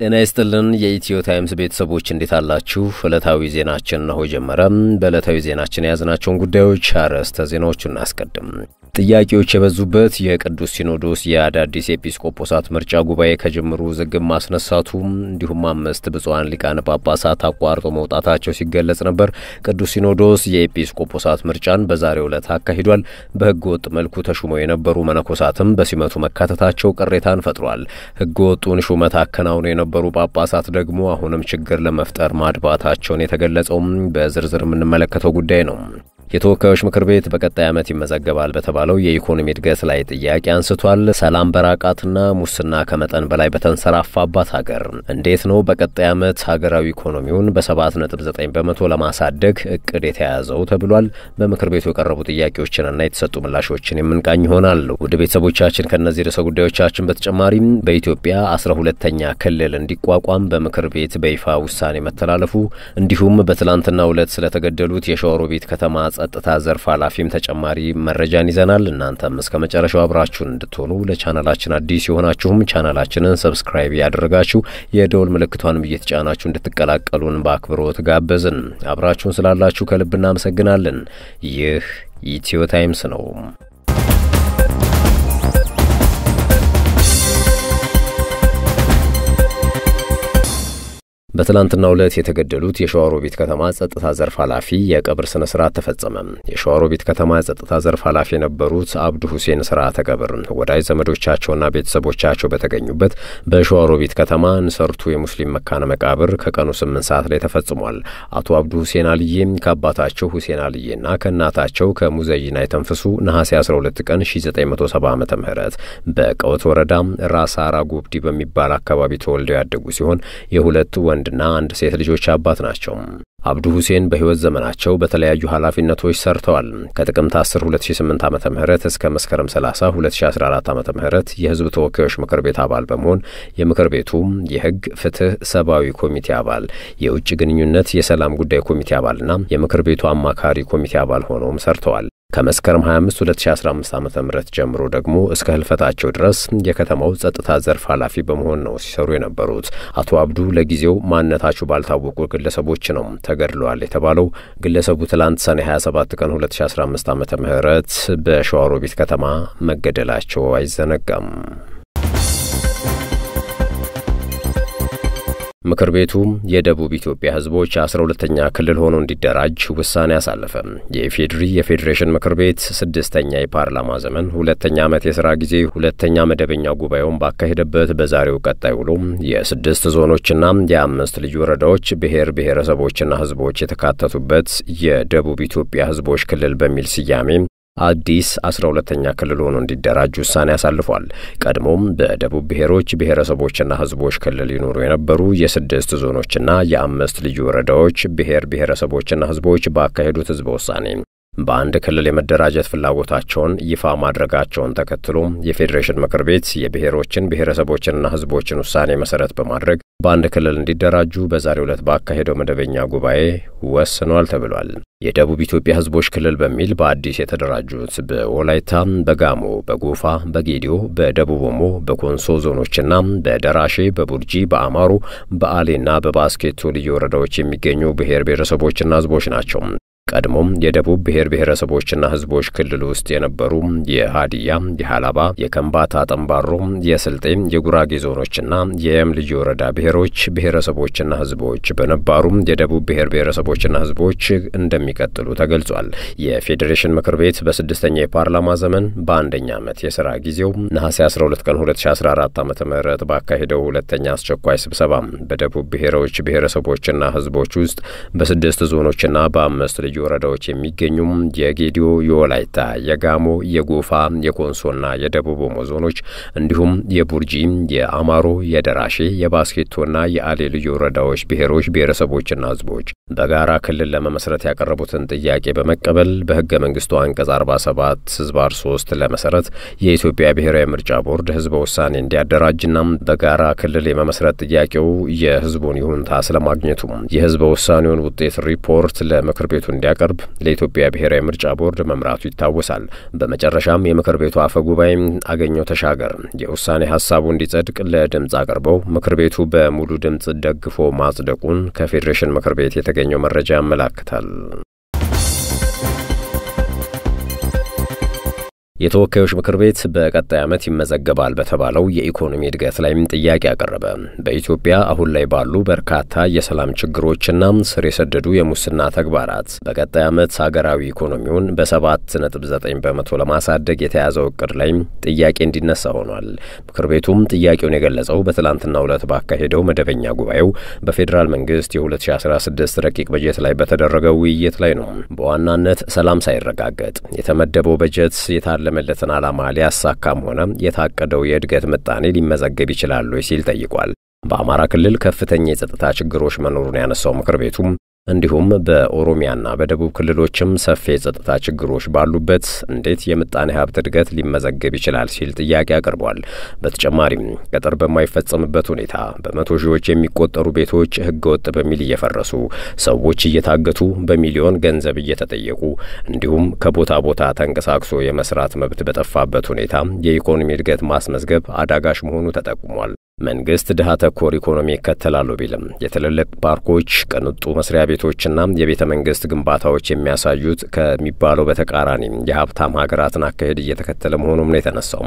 ጤና ይስጥልን የኢትዮ ታይምስ ቤተሰቦች እንዴት አላችሁ? ዕለታዊ ዜናችን ነሆ ጀመረ። በዕለታዊ ዜናችን የያዝናቸውን ጉዳዮች አርዕስተ ዜናዎቹ እናስቀድም። ጥያቄዎች የበዙበት የቅዱስ ሲኖዶስ የአዳዲስ ኤጲስቆጶሳት ምርጫ ጉባኤ ከጅምሩ ዝግብ ማስነሳቱም እንዲሁም አምስት ብፁዓን ሊቃነ ጳጳሳት አቋርጦ መውጣታቸው ሲገለጽ ነበር። ቅዱስ ሲኖዶስ የኤጲስቆጶሳት ምርጫን በዛሬው ዕለት አካሂዷል። በሕገ ወጥ መልኩ ተሹመው የነበሩ መነኮሳትም በሲመቱ መካተታቸው ቅሬታን ፈጥሯል። ሕገ ወጡን ሹመት አከናውነው የነበሩ ጳጳሳት ደግሞ አሁንም ችግር ለመፍጠር ማድባታቸውን የተገለጸውም በዝርዝር የምንመለከተው ጉዳይ ነው። የተወካዮች ምክር ቤት በቀጣይ ዓመት ይመዘገባል በተባለው የኢኮኖሚ እድገት ላይ ጥያቄ አንስቷል። ሰላም በራቃትና ሙስና ከመጠን በላይ በተንሰራፋባት ሀገር እንዴት ነው በቀጣይ ዓመት ሀገራዊ ኢኮኖሚውን በ7.9 በመቶ ለማሳደግ እቅድ የተያያዘው ተብሏል። በምክር ቤቱ የቀረቡ ጥያቄዎችንና የተሰጡ ምላሾችን የምንቃኝ ይሆናል። ውድ ቤተሰቦቻችን ከእነዚህ ርዕሰ ጉዳዮቻችን በተጨማሪም በኢትዮጵያ 12ተኛ ክልል እንዲቋቋም በምክር ቤት በይፋ ውሳኔ መተላለፉ እንዲሁም በትላንትናው ዕለት ስለተገደሉት የሸዋሮቢት ከተማ ጸጥታ ዘርፍ ኃላፊም ተጨማሪ መረጃን ይዘናል። እናንተም እስከ መጨረሻው አብራችሁን እንድትሆኑ ለቻናላችን አዲስ የሆናችሁም ቻናላችንን ሰብስክራይብ ያደረጋችሁ የደወል ምልክቷንም እየተጫናችሁ እንድትቀላቀሉን በአክብሮት ጋበዝን። አብራችሁን ስላላችሁ ከልብ እናመሰግናለን። ይህ ኢትዮ ታይምስ ነው። በትላንትናው ዕለት የተገደሉት የሸዋሮቢት ከተማ ጸጥታ ዘርፍ ኃላፊ የቀብር ስነ ስርዓት ተፈጸመ። የሸዋሮቢት ከተማ ጸጥታ ዘርፍ ኃላፊ የነበሩት አብዱ ሁሴን ስርዓተ ቀብር ወዳጅ ዘመዶቻቸውና ቤተሰቦቻቸው በተገኙበት በሸዋሮቢት ከተማ እንሰርቱ የሙስሊም መካነ መቃብር ከቀኑ ስምንት ሰዓት ላይ ተፈጽሟል። አቶ አብዱ ሁሴን አልዬም ከአባታቸው ሁሴን አልዬና ከእናታቸው ከሙዘይና የተንፍሱ ነሐሴ 12 ቀን 1970 ዓ ም በቀወት ወረዳ ራሳ ራጉብዲ በሚባል አካባቢ ተወልደው ያደጉ ሲሆን የሁለት ወንድ ወንድና አንድ ሴት ልጆች አባት ናቸው። አብዱ ሁሴን በሕይወት ዘመናቸው በተለያዩ ኃላፊነቶች ሰርተዋል። ከጥቅምት 10 2008 ዓ ም እስከ መስከረም 30 2014 ዓ ም የሕዝብ ተወካዮች ምክር ቤት አባል በመሆን የምክር ቤቱ የሕግ ፍትህ፣ ሰብአዊ ኮሚቴ አባል፣ የውጭ ግንኙነት፣ የሰላም ጉዳይ ኮሚቴ አባልና የምክር ቤቱ አማካሪ ኮሚቴ አባል ሆነውም ሰርተዋል። ከመስከረም 25 2015 ዓ ም ጀምሮ ደግሞ እስከ ህልፈታቸው ድረስ የከተማው ጸጥታ ዘርፍ ኃላፊ በመሆን ነው ሲሰሩ የነበሩት። አቶ አብዱ ለጊዜው ማንነታቸው ባልታወቁ ግለሰቦች ነው ተገድለዋል የተባለው። ግለሰቡ ትላንት ሰኔ 27 ቀን 2015 ዓ ም በሸዋሮቢት ከተማ መገደላቸው አይዘነጋም። ምክር ቤቱ የደቡብ ኢትዮጵያ ህዝቦች አስራ ሁለተኛ ክልል ሆኖ እንዲደራጅ ውሳኔ አሳለፈ። የኢፌዴሪ የፌዴሬሽን ምክር ቤት ስድስተኛ የፓርላማ ዘመን ሁለተኛ ዓመት የስራ ጊዜ ሁለተኛ መደበኛ ጉባኤውን ባካሄደበት በዛሬው ቀጣይ ውሎ የስድስት ዞኖችና የአምስት ልዩ ወረዳዎች ብሔር ብሔረሰቦችና ህዝቦች የተካተቱበት የደቡብ ኢትዮጵያ ህዝቦች ክልል በሚል ስያሜ አዲስ አስራ ሁለተኛ ክልል ሆኖ እንዲደራጅ ውሳኔ አሳልፏል። ቀድሞም በደቡብ ብሔሮች ብሔረሰቦችና ህዝቦች ክልል ይኖሩ የነበሩ የስድስት ዞኖችና የአምስት ልዩ ወረዳዎች ብሔር ብሔረሰቦችና ህዝቦች ባካሄዱት ህዝበ ውሳኔ በአንድ ክልል የመደራጀት ፍላጎታቸውን ይፋ ማድረጋቸውን ተከትሎ የፌዴሬሽን ምክር ቤት የብሔሮችን ብሔረሰቦችንና ሕዝቦችን ውሳኔ መሰረት በማድረግ በአንድ ክልል እንዲደራጁ በዛሬው ዕለት ባካሄደው መደበኛ ጉባኤ ወስኗል ተብሏል። የደቡብ ኢትዮጵያ ሕዝቦች ክልል በሚል በአዲስ የተደራጁት በወላይታ፣ በጋሞ፣ በጎፋ፣ በጌዲዮ፣ በደቡብ ኦሞ፣ በኮንሶ ዞኖችና በደራሼ፣ በቡርጂ፣ በአማሮ፣ በአሌና በባስኬቶ ልዩ ወረዳዎች የሚገኙ ብሔር ብሔረሰቦችና ሕዝቦች ናቸው። ቀድሞም የደቡብ ብሔር ብሔረሰቦችና ህዝቦች ክልል ውስጥ የነበሩ የሀዲያ፣ የሀላባ፣ የከምባታ ጠንባሮ፣ የስልጤ፣ የጉራጌ ዞኖችና የየም ልዩ ወረዳ ብሔሮች ብሔረሰቦችና ህዝቦች በነባሩ የደቡብ ብሔር ብሔረሰቦችና ህዝቦች እንደሚቀጥሉ ተገልጿል። የፌዴሬሽን ምክር ቤት በስድስተኛ የፓርላማ ዘመን በአንደኛ ዓመት የስራ ጊዜው ነሐሴ 12 ቀን 2014 ዓ ም ባካሄደው ሁለተኛ አስቸኳይ ስብሰባ በደቡብ ብሔሮች ብሔረሰቦችና ህዝቦች ውስጥ በስድስት ዞኖችና በአምስት ልዩ ወረዳዎች የሚገኙም የጌዲዮ፣ የወላይታ፣ የጋሞ፣ የጎፋ፣ የኮንሶና የደቡብ ኦሞ ዞኖች እንዲሁም የቡርጂ፣ የአማሮ፣ የደራሼ፣ የባስኬቶና የአሌ ልዩ ወረዳዎች ብሔሮች፣ ብሔረሰቦችና ህዝቦች በጋራ ክልል ለመመስረት ያቀረቡትን ጥያቄ በመቀበል በህገ መንግስቱ አንቀጽ 47 ህዝባር 3 ለመሰረት የኢትዮጵያ ብሔራዊ ምርጫ ቦርድ ህዝበ ውሳኔ እንዲያደራጅና በጋራ ክልል የመመስረት ጥያቄው የህዝቡን ይሁንታ ስለማግኘቱ የህዝበ ውሳኔውን ውጤት ሪፖርት ለምክር ቤቱ እንዲ እንዲያቀርብ ለኢትዮጵያ ብሔራዊ ምርጫ ቦርድ መምራቱ ይታወሳል። በመጨረሻም የምክር ቤቱ አፈ ጉባኤ አገኘው ተሻገር የውሳኔ ሀሳቡ እንዲጸድቅ ለድምፅ አቅርበው ምክር ቤቱ በሙሉ ድምፅ ደግፎ ማጽደቁን ከፌዴሬሽን ምክር ቤት የተገኘው መረጃ ያመላክታል። የተወካዮች ምክር ቤት በቀጣይ ዓመት ይመዘገባል በተባለው የኢኮኖሚ እድገት ላይም ጥያቄ አቀረበ። በኢትዮጵያ አሁን ላይ ባሉ በርካታ የሰላም ችግሮችና ስር የሰደዱ የሙስና ተግባራት በቀጣይ ዓመት ሀገራዊ ኢኮኖሚውን በ7.9 በመቶ ለማሳደግ የተያዘው እቅድ ላይ ጥያቄ እንዲነሳ ሆኗል። ምክር ቤቱም ጥያቄውን የገለጸው በትላንትናው ዕለት ባካሄደው መደበኛ ጉባኤው በፌዴራል መንግስት የ2016 ረቂቅ በጀት ላይ በተደረገው ውይይት ላይ ነው። በዋናነት ሰላም ሳይረጋገጥ የተመደበው በጀት የታለ የተሸለመለትን ዓላማ ሊያሳካም ሆነ የታቀደው የእድገት ምጣኔ ሊመዘገብ ይችላሉ ሲል ጠይቋል። በአማራ ክልል ከፍተኛ የጸጥታ ችግሮች መኖሩን ያነሳው ምክር ቤቱም እንዲሁም በኦሮሚያና በደቡብ ክልሎችም ሰፊ የጸጥታ ችግሮች ባሉበት እንዴት የምጣኔ ሀብት እድገት ሊመዘገብ ይችላል ሲል ጥያቄ አቅርቧል። በተጨማሪም ቅጥር በማይፈጸምበት ሁኔታ በመቶ ሺዎች የሚቆጠሩ ቤቶች ህገወጥ በሚል እየፈረሱ ሰዎች እየታገቱ በሚሊዮን ገንዘብ እየተጠየቁ እንዲሁም ከቦታ ቦታ ተንቀሳቅሶ የመስራት መብት በጠፋበት ሁኔታ የኢኮኖሚ እድገት ማስመዝገብ አዳጋሽ መሆኑ ተጠቁሟል። መንግስት ድሃ ተኮር ኢኮኖሚ ይከተላሉ ቢልም የትልልቅ ፓርኮች፣ ቅንጡ መስሪያ ቤቶችና የቤተ መንግስት ግንባታዎች የሚያሳዩት ከሚባለው በተቃራኒ የሀብታም ሀገራትን አካሄድ እየተከተለ መሆኑም ነው የተነሳው።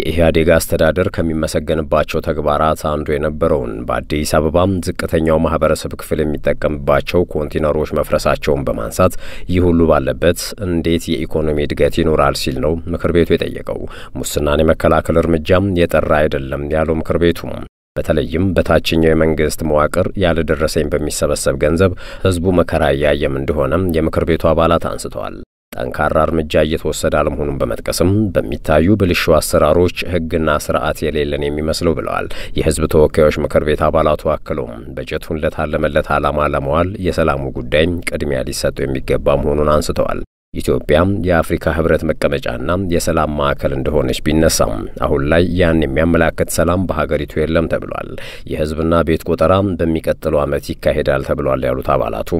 የኢህአዴግ አስተዳደር ከሚመሰገንባቸው ተግባራት አንዱ የነበረውን በአዲስ አበባ ዝቅተኛው ማህበረሰብ ክፍል የሚጠቀምባቸው ኮንቴነሮች መፍረሳቸውን በማንሳት ይህ ሁሉ ባለበት እንዴት የኢኮኖሚ እድገት ይኖራል ሲል ነው ምክር ቤቱ የጠየቀው። ሙስናን የመከላከል እርምጃም የጠራ አይደለም ያለው ምክር ቤቱ በተለይም በታችኛው የመንግስት መዋቅር ያልደረሰኝ በሚሰበሰብ ገንዘብ ህዝቡ መከራ እያየም እንደሆነም የምክር ቤቱ አባላት አንስተዋል። ጠንካራ እርምጃ እየተወሰደ አለመሆኑን በመጥቀስም በሚታዩ ብልሹ አሰራሮች ህግና ስርዓት የሌለን የሚመስለው ብለዋል። የህዝብ ተወካዮች ምክር ቤት አባላቱ አክሎም በጀቱን ለታለመለት ዓላማ ለመዋል የሰላሙ ጉዳይም ቅድሚያ ሊሰጡ የሚገባ መሆኑን አንስተዋል። ኢትዮጵያም የአፍሪካ ህብረት መቀመጫና የሰላም ማዕከል እንደሆነች ቢነሳም አሁን ላይ ያን የሚያመላክት ሰላም በሀገሪቱ የለም ተብሏል። የህዝብና ቤት ቆጠራ በሚቀጥለው ዓመት ይካሄዳል ተብሏል ያሉት አባላቱ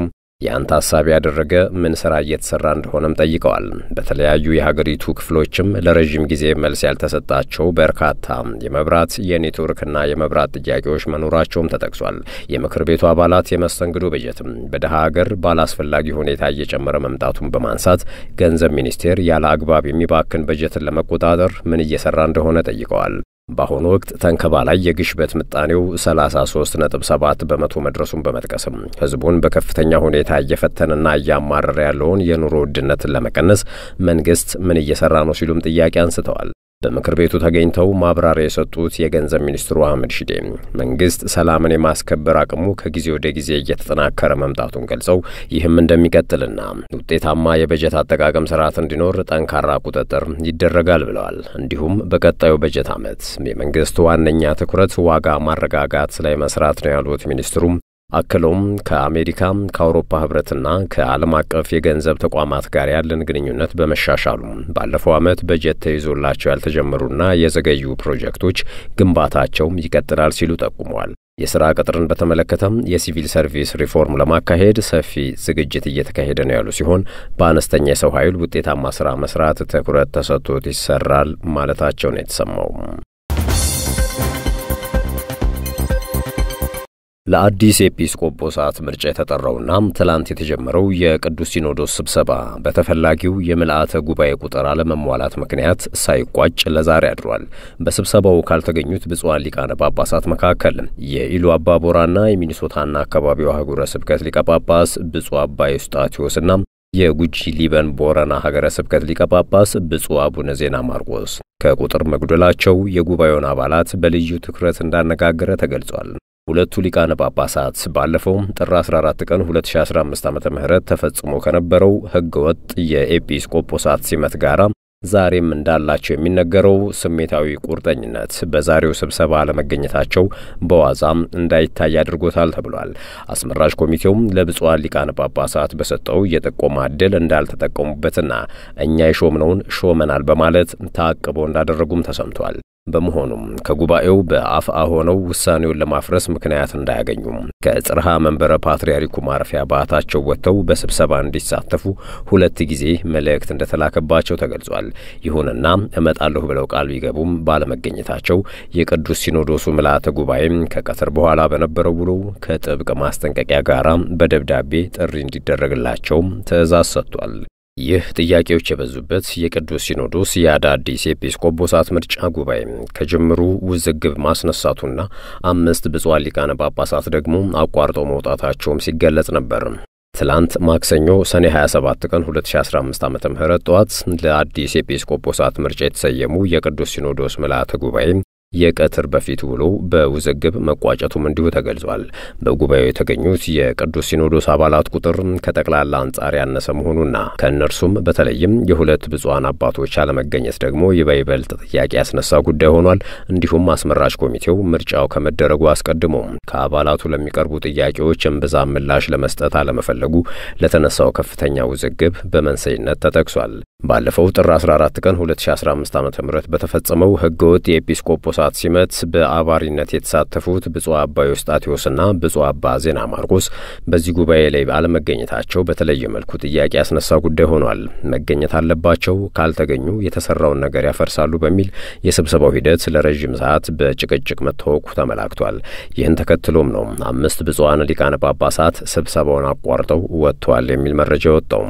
ያን ታሳቢ ያደረገ ምን ስራ እየተሰራ እንደሆነም ጠይቀዋል። በተለያዩ የሀገሪቱ ክፍሎችም ለረዥም ጊዜ መልስ ያልተሰጣቸው በርካታ የመብራት የኔትወርክና የመብራት ጥያቄዎች መኖራቸውም ተጠቅሷል። የምክር ቤቱ አባላት የመስተንግዶ በጀትም በድሀ ሀገር ባላስፈላጊ ሁኔታ እየጨመረ መምጣቱን በማንሳት ገንዘብ ሚኒስቴር ያለ አግባብ የሚባክን በጀትን ለመቆጣጠር ምን እየሰራ እንደሆነ ጠይቀዋል። በአሁኑ ወቅት ተንከባ ላይ የግሽበት ምጣኔው 33.7 በመቶ መድረሱን በመጥቀስም ህዝቡን በከፍተኛ ሁኔታ እየፈተንና እያማረረ ያለውን የኑሮ ውድነትን ለመቀነስ መንግስት ምን እየሰራ ነው ሲሉም ጥያቄ አንስተዋል። በምክር ቤቱ ተገኝተው ማብራሪያ የሰጡት የገንዘብ ሚኒስትሩ አህመድ ሺዴ መንግስት ሰላምን የማስከበር አቅሙ ከጊዜ ወደ ጊዜ እየተጠናከረ መምጣቱን ገልጸው ይህም እንደሚቀጥልና ውጤታማ የበጀት አጠቃቀም ስርዓት እንዲኖር ጠንካራ ቁጥጥር ይደረጋል ብለዋል። እንዲሁም በቀጣዩ በጀት ዓመት የመንግስት ዋነኛ ትኩረት ዋጋ ማረጋጋት ላይ መስራት ነው ያሉት ሚኒስትሩም አክሎም ከአሜሪካ ከአውሮፓ ህብረትና ከዓለም አቀፍ የገንዘብ ተቋማት ጋር ያለን ግንኙነት በመሻሻሉ ባለፈው ዓመት በጀት ተይዞላቸው ያልተጀመሩና የዘገዩ ፕሮጀክቶች ግንባታቸውም ይቀጥላል ሲሉ ጠቁመዋል። የሥራ ቅጥርን በተመለከተም የሲቪል ሰርቪስ ሪፎርም ለማካሄድ ሰፊ ዝግጅት እየተካሄደ ነው ያሉ ሲሆን በአነስተኛ የሰው ኃይል ውጤታማ ስራ መስራት ትኩረት ተሰጥቶት ይሰራል ማለታቸው ነው የተሰማው። ለአዲስ ኤጲስቆጶሳት ምርጫ የተጠራውና ትላንት የተጀመረው የቅዱስ ሲኖዶስ ስብሰባ በተፈላጊው የምልአተ ጉባኤ ቁጥር አለመሟላት ምክንያት ሳይቋጭ ለዛሬ አድሯል። በስብሰባው ካልተገኙት ብፁዓን ሊቃነ ጳጳሳት መካከል የኢሉ አባቦራና የሚኒሶታና አካባቢው አህጉረ ስብከት ሊቀ ጳጳስ ብፁዕ አባ ኤዎስጣቴዎስና የጉጂ ሊበን ቦረና ሀገረ ስብከት ሊቀ ጳጳስ ብፁዕ አቡነ ዜና ማርቆስ ከቁጥር መጉደላቸው የጉባኤውን አባላት በልዩ ትኩረት እንዳነጋገረ ተገልጿል። ሁለቱ ሊቃነ ጳጳሳት ባለፈው ጥር 14 ቀን 2015 ዓ ም ተፈጽሞ ከነበረው ህገወጥ የኤጲስቆጶሳት ሲመት ጋራ ዛሬም እንዳላቸው የሚነገረው ስሜታዊ ቁርጠኝነት በዛሬው ስብሰባ አለመገኘታቸው በዋዛም እንዳይታይ አድርጎታል ተብሏል። አስመራጭ ኮሚቴውም ለብፁዓን ሊቃነ ጳጳሳት በሰጠው የጥቆማ እድል እንዳልተጠቀሙበትና እኛ የሾምነውን ሾመናል በማለት ታቅበው እንዳደረጉም ተሰምቷል። በመሆኑም ከጉባኤው በአፍአ ሆነው ውሳኔውን ለማፍረስ ምክንያት እንዳያገኙም ከጽርሃ መንበረ ፓትርያርኩ ማረፊያ በዓታቸው ወጥተው በስብሰባ እንዲሳተፉ ሁለት ጊዜ መልእክት እንደተላከባቸው ተገልጿል። ይሁንና እመጣለሁ ብለው ቃል ቢገቡም ባለመገኘታቸው የቅዱስ ሲኖዶሱ ምልአተ ጉባኤም ከቀትር በኋላ በነበረው ውሎ ከጥብቅ ማስጠንቀቂያ ጋር በደብዳቤ ጥሪ እንዲደረግላቸውም ትእዛዝ ሰጥቷል። ይህ ጥያቄዎች የበዙበት የቅዱስ ሲኖዶስ የአዳዲስ ኤጲስቆጶሳት ምርጫ ጉባኤ ከጅምሩ ውዝግብ ማስነሳቱና አምስት ብፁዓን ሊቃነ ጳጳሳት ደግሞ አቋርጦ መውጣታቸውም ሲገለጽ ነበር። ትላንት ማክሰኞ ሰኔ 27 ቀን 2015 ዓ ም ጠዋት ለአዲስ ኤጲስቆጶሳት ምርጫ የተሰየሙ የቅዱስ ሲኖዶስ ምልአተ ጉባኤ የቀትር በፊት ውሎ በውዝግብ መቋጨቱም እንዲሁ ተገልጿል። በጉባኤው የተገኙት የቅዱስ ሲኖዶስ አባላት ቁጥር ከጠቅላላ አንጻር ያነሰ መሆኑና ከእነርሱም በተለይም የሁለት ብፁዓን አባቶች አለመገኘት ደግሞ የባይበል ጥያቄ ያስነሳ ጉዳይ ሆኗል። እንዲሁም አስመራጭ ኮሚቴው ምርጫው ከመደረጉ አስቀድሞ ከአባላቱ ለሚቀርቡ ጥያቄዎች እምብዛም ምላሽ ለመስጠት አለመፈለጉ ለተነሳው ከፍተኛ ውዝግብ በመንስኤነት ተጠቅሷል። ባለፈው ጥር 14 ቀን 2015 ዓ ም በተፈጸመው ህገወጥ የኤጲስቆጶሳት ሲመት በአባሪነት የተሳተፉት ብፁዕ አባ ዮስጣቴዎስና ብፁዕ አባ ዜና ማርቆስ በዚህ ጉባኤ ላይ አለመገኘታቸው በተለየ መልኩ ጥያቄ ያስነሳ ጉዳይ ሆኗል። መገኘት አለባቸው፣ ካልተገኙ የተሰራውን ነገር ያፈርሳሉ በሚል የስብሰባው ሂደት ለረዥም ሰዓት በጭቅጭቅ መታወቁ ተመላክቷል። ይህን ተከትሎም ነው አምስት ብፁዓን ሊቃነ ጳጳሳት ስብሰባውን አቋርጠው ወጥተዋል የሚል መረጃ ወጣው።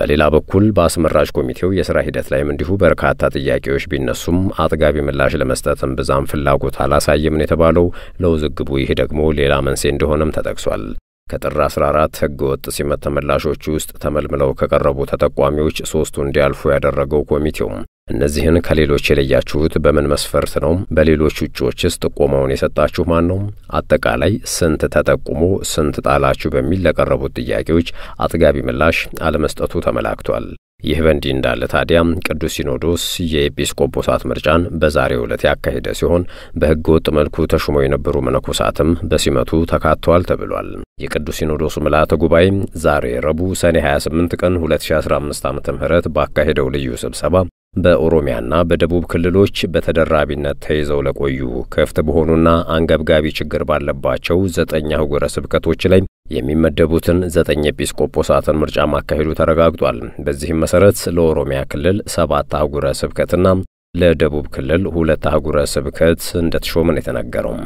በሌላ በኩል በአስመራጭ ኮሚቴው የስራ ሂደት ላይም እንዲሁ በርካታ ጥያቄዎች ቢነሱም አጥጋቢ ምላሽ ለመስጠት ብዛም ፍላጎት አላሳየም ነው የተባለው። ለውዝግቡ ይሄ ደግሞ ሌላ መንስኤ እንደሆነም ተጠቅሷል። ከጥር 14 ህገ ወጥ ሲመት ተመላሾች ውስጥ ተመልምለው ከቀረቡ ተጠቋሚዎች ሶስቱ እንዲያልፉ ያደረገው ኮሚቴውም እነዚህን ከሌሎች የለያችሁት በምን መስፈርት ነው? በሌሎች ውጪዎችስ ጥቆማውን የሰጣችሁ ማን ነው? አጠቃላይ ስንት ተጠቁሞ ስንት ጣላችሁ በሚል ለቀረቡት ጥያቄዎች አጥጋቢ ምላሽ አለመስጠቱ ተመላክቷል። ይህ በእንዲህ እንዳለ ታዲያ ቅዱስ ሲኖዶስ የኤጲስቆጶሳት ምርጫን በዛሬው ዕለት ያካሄደ ሲሆን በሕገ ወጥ መልኩ ተሹሞ የነበሩ መነኮሳትም በሲመቱ ተካተዋል ተብሏል። የቅዱስ ሲኖዶሱ ምልዓተ ጉባኤ ዛሬ ረቡዕ ሰኔ 28 ቀን 2015 ዓ ም ባካሄደው ልዩ ስብሰባ በኦሮሚያና በደቡብ ክልሎች በተደራቢነት ተይዘው ለቆዩ ክፍት በሆኑና አንገብጋቢ ችግር ባለባቸው ዘጠኝ አህጉረ ስብከቶች ላይ የሚመደቡትን ዘጠኝ ኤጲስቆጶሳትን ምርጫ ማካሄዱ ተረጋግጧል። በዚህም መሰረት ለኦሮሚያ ክልል ሰባት አህጉረ ስብከትና ለደቡብ ክልል ሁለት አህጉረ ስብከት እንደተሾመን የተነገረው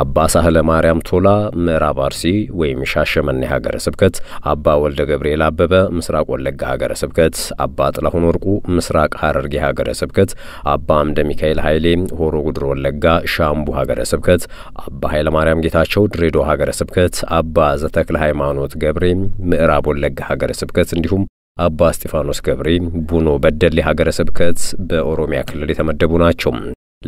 አባ ሳህለ ማርያም ቶላ ምዕራብ አርሲ ወይም ሻሸመኔ ሀገረ ስብከት፣ አባ ወልደ ገብርኤል አበበ ምስራቅ ወለጋ ሀገረ ስብከት፣ አባ ጥላሁን ወርቁ ምስራቅ ሀረርጌ ሀገረ ስብከት፣ አባ አምደ ሚካኤል ኃይሌ ሆሮ ጉድሮ ወለጋ ሻምቡ ሀገረ ስብከት፣ አባ ኃይለ ማርያም ጌታቸው ድሬዶ ሀገረ ስብከት፣ አባ ዘተክለ ሃይማኖት ገብሬ ምዕራብ ወለጋ ሀገረ ስብከት እንዲሁም አባ እስጢፋኖስ ገብሬ ቡኖ በደሌ ሀገረ ስብከት በኦሮሚያ ክልል የተመደቡ ናቸው።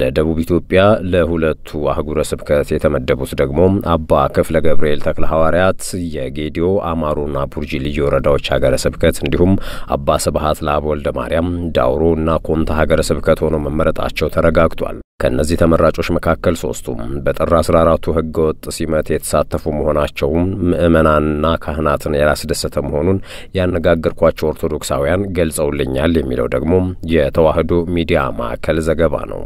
ለደቡብ ኢትዮጵያ ለሁለቱ አህጉረ ስብከት የተመደቡት ደግሞ አባ ክፍለ ገብርኤል ተክለ ሐዋርያት የጌዲዮ አማሮና ቡርጂ ልዩ ወረዳዎች ሀገረ ስብከት እንዲሁም አባ ስብሀት ለአብ ወልደ ማርያም ዳውሮ እና ኮንታ ሀገረ ስብከት ሆኖ መመረጣቸው ተረጋግጧል። ከእነዚህ ተመራጮች መካከል ሦስቱም በጥር 14ቱ ህገወጥ ሲመት የተሳተፉ መሆናቸውም ምዕመናንና ካህናትን ያላስደሰተ መሆኑን ያነጋገርኳቸው ኦርቶዶክሳውያን ገልጸውልኛል የሚለው ደግሞ የተዋህዶ ሚዲያ ማዕከል ዘገባ ነው።